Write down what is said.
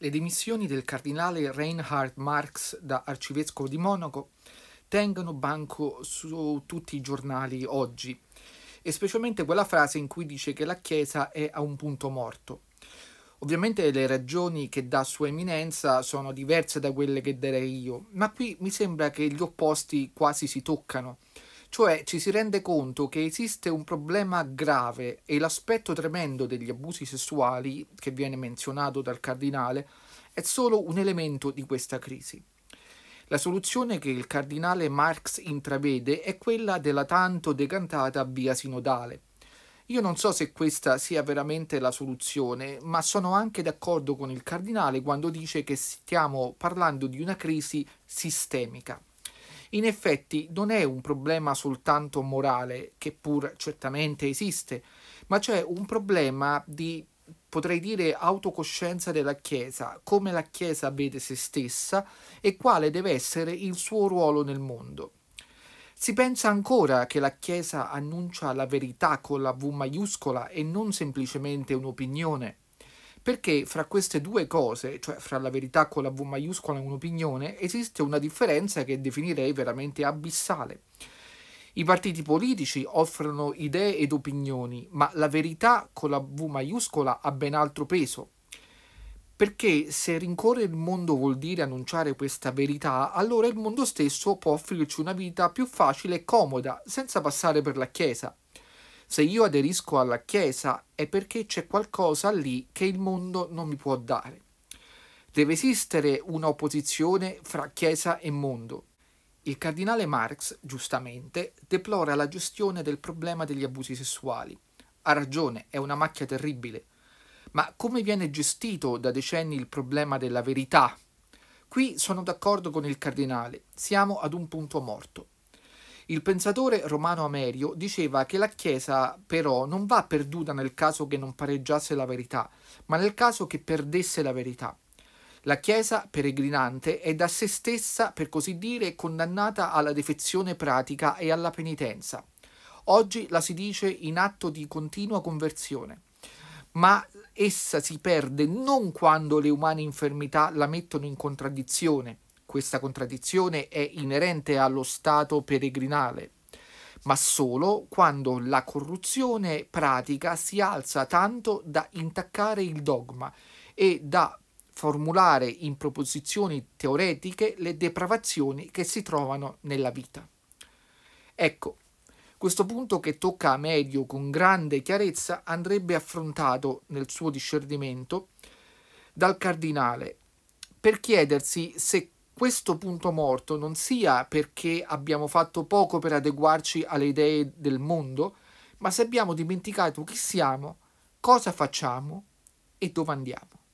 le dimissioni del cardinale Reinhard Marx da arcivescovo di Monaco tengono banco su tutti i giornali oggi, e specialmente quella frase in cui dice che la Chiesa è a un punto morto. Ovviamente le ragioni che dà Sua Eminenza sono diverse da quelle che darei io, ma qui mi sembra che gli opposti quasi si toccano. Cioè ci si rende conto che esiste un problema grave e l'aspetto tremendo degli abusi sessuali, che viene menzionato dal cardinale, è solo un elemento di questa crisi. La soluzione che il cardinale Marx intravede è quella della tanto decantata via sinodale. Io non so se questa sia veramente la soluzione, ma sono anche d'accordo con il cardinale quando dice che stiamo parlando di una crisi sistemica in effetti non è un problema soltanto morale, che pur certamente esiste, ma c'è un problema di potrei dire autocoscienza della Chiesa, come la Chiesa vede se stessa e quale deve essere il suo ruolo nel mondo. Si pensa ancora che la Chiesa annuncia la verità con la V maiuscola e non semplicemente un'opinione perché fra queste due cose, cioè fra la verità con la V maiuscola e un'opinione, esiste una differenza che definirei veramente abissale. I partiti politici offrono idee ed opinioni, ma la verità con la V maiuscola ha ben altro peso. Perché se rincorrere il mondo vuol dire annunciare questa verità, allora il mondo stesso può offrirci una vita più facile e comoda, senza passare per la Chiesa. Se io aderisco alla Chiesa è perché c'è qualcosa lì che il mondo non mi può dare. Deve esistere un'opposizione fra Chiesa e mondo. Il cardinale Marx, giustamente, deplora la gestione del problema degli abusi sessuali. Ha ragione, è una macchia terribile. Ma come viene gestito da decenni il problema della verità? Qui sono d'accordo con il cardinale, siamo ad un punto morto. Il pensatore Romano Amerio diceva che la Chiesa però non va perduta nel caso che non pareggiasse la verità, ma nel caso che perdesse la verità. La Chiesa peregrinante è da se stessa, per così dire, condannata alla defezione pratica e alla penitenza. Oggi la si dice in atto di continua conversione, ma essa si perde non quando le umane infermità la mettono in contraddizione, questa contraddizione è inerente allo stato peregrinale, ma solo quando la corruzione pratica si alza tanto da intaccare il dogma e da formulare in proposizioni teoretiche le depravazioni che si trovano nella vita. Ecco, questo punto che tocca a Medio con grande chiarezza andrebbe affrontato nel suo discernimento dal cardinale per chiedersi se questo punto morto non sia perché abbiamo fatto poco per adeguarci alle idee del mondo, ma se abbiamo dimenticato chi siamo, cosa facciamo e dove andiamo.